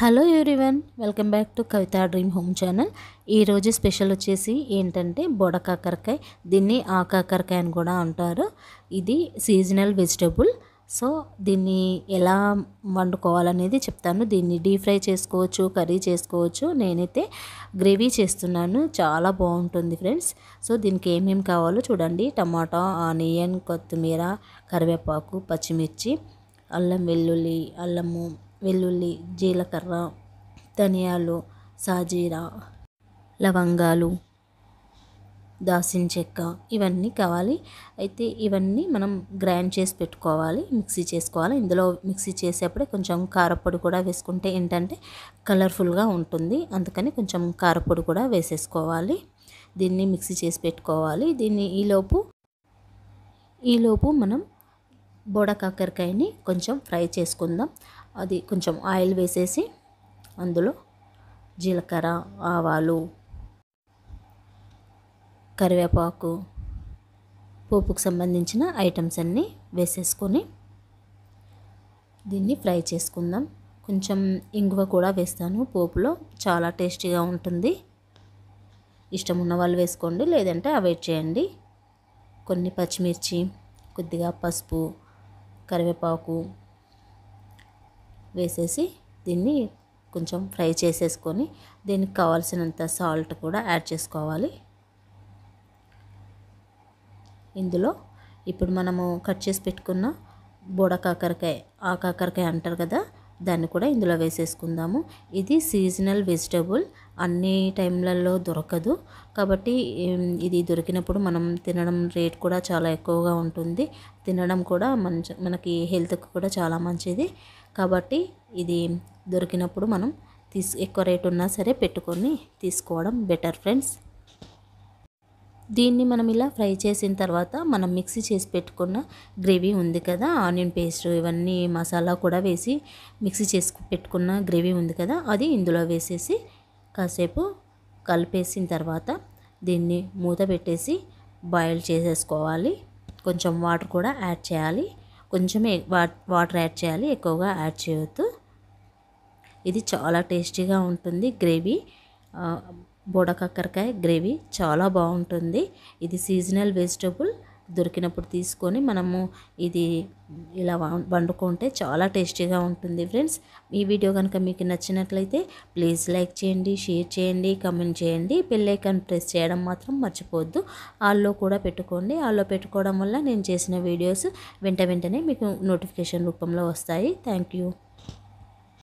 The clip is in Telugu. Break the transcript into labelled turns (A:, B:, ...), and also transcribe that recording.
A: hello everyone welcome back to Kavitha dream home channel ఈరోజు స్పెషల్ వచ్చేసి ఏంటంటే బొడ కాకరకాయ దీన్ని ఆ కాకరకాయ అని కూడా అంటారు ఇది సీజనల్ వెజిటబుల్ సో దీన్ని ఎలా వండుకోవాలనేది చెప్తాను దీన్ని డీప్ ఫ్రై చేసుకోవచ్చు కర్రీ చేసుకోవచ్చు నేనైతే గ్రేవీ చేస్తున్నాను చాలా బాగుంటుంది ఫ్రెండ్స్ సో దీనికి ఏమేమి కావాలో చూడండి టమాటా ఆనియన్ కొత్తిమీర కరివేపాకు పచ్చిమిర్చి అల్లం వెల్లుల్లి అల్లము వెల్లుల్లి జీలకర్ర ధనియాలు సాజీరా లవంగాలు దాసిన చెక్క ఇవన్నీ కావాలి అయితే ఇవన్నీ మనం గ్రైండ్ చేసి పెట్టుకోవాలి మిక్సీ చేసుకోవాలి ఇందులో మిక్సీ చేసేప్పుడే కొంచెం కారపొడి కూడా వేసుకుంటే ఏంటంటే కలర్ఫుల్గా ఉంటుంది అందుకని కొంచెం కారపొడి కూడా వేసేసుకోవాలి దీన్ని మిక్సీ చేసి పెట్టుకోవాలి దీన్ని ఈలోపు ఈలోపు మనం బోడ కాకరకాయని కొంచెం ఫ్రై చేసుకుందాం అది కొంచెం ఆయిల్ వేసేసి అందులో జీలకర్ర ఆవాలు కరివేపాకు పోపుకు సంబంధించిన ఐటమ్స్ అన్నీ వేసేసుకొని దీన్ని ఫ్రై చేసుకుందాం కొంచెం ఇంగువ కూడా వేస్తాను పోపులో చాలా టేస్టీగా ఉంటుంది ఇష్టం ఉన్న వాళ్ళు వేసుకోండి లేదంటే అవాయిడ్ చేయండి కొన్ని పచ్చిమిర్చి కొద్దిగా పసుపు కరివేపాకు వేసేసి దీన్ని కొంచెం ఫ్రై చేసేసుకొని దీనికి కావాల్సినంత సాల్ట్ కూడా యాడ్ చేసుకోవాలి ఇందులో ఇప్పుడు మనము కట్ చేసి పెట్టుకున్న బోడ కాకరకాయ ఆ కాకరకాయ అంటారు కదా దాన్ని కూడా ఇందులో వేసేసుకుందాము ఇది సీజనల్ వెజిటబుల్ అన్ని టైంలలో దొరకదు కాబట్టి ఇది దొరికినప్పుడు మనం తినడం రేట్ కూడా చాలా ఎక్కువగా ఉంటుంది తినడం కూడా మంచి మనకి హెల్త్కి కూడా చాలా మంచిది కాబట్టి ఇది దొరికినప్పుడు మనం తీసు ఎక్కువ రేటు ఉన్నా సరే పెట్టుకొని తీసుకోవడం బెటర్ ఫ్రెండ్స్ దీన్ని మనం ఇలా ఫ్రై చేసిన తర్వాత మనం మిక్సీ చేసి పెట్టుకున్న గ్రేవీ ఉంది కదా ఆనియన్ పేస్ట్ ఇవన్నీ మసాలా కూడా వేసి మిక్సీ చేసి పెట్టుకున్న గ్రేవీ ఉంది కదా అది ఇందులో వేసేసి కాసేపు కలిపేసిన తర్వాత దీన్ని మూత పెట్టేసి బాయిల్ చేసేసుకోవాలి కొంచెం వాటర్ కూడా యాడ్ చేయాలి కొంచెమే వాటర్ యాడ్ చేయాలి ఎక్కువగా యాడ్ చేయొద్దు ఇది చాలా టేస్టీగా ఉంటుంది గ్రేవీ బోడకాకరకాయ గ్రేవీ చాలా బాగుంటుంది ఇది సీజనల్ వెజిటబుల్ దొరికినప్పుడు తీసుకొని మనము ఇది ఇలా వండుకుంటే చాలా టేస్టీగా ఉంటుంది ఫ్రెండ్స్ ఈ వీడియో కనుక మీకు నచ్చినట్లయితే ప్లీజ్ లైక్ చేయండి షేర్ చేయండి కమెంట్ చేయండి పెళ్ళైకన్ ప్రెస్ చేయడం మాత్రం మర్చిపోవద్దు ఆల్లో కూడా పెట్టుకోండి ఆల్లో పెట్టుకోవడం వల్ల నేను చేసిన వీడియోస్ వెంట వెంటనే మీకు నోటిఫికేషన్ రూపంలో వస్తాయి థ్యాంక్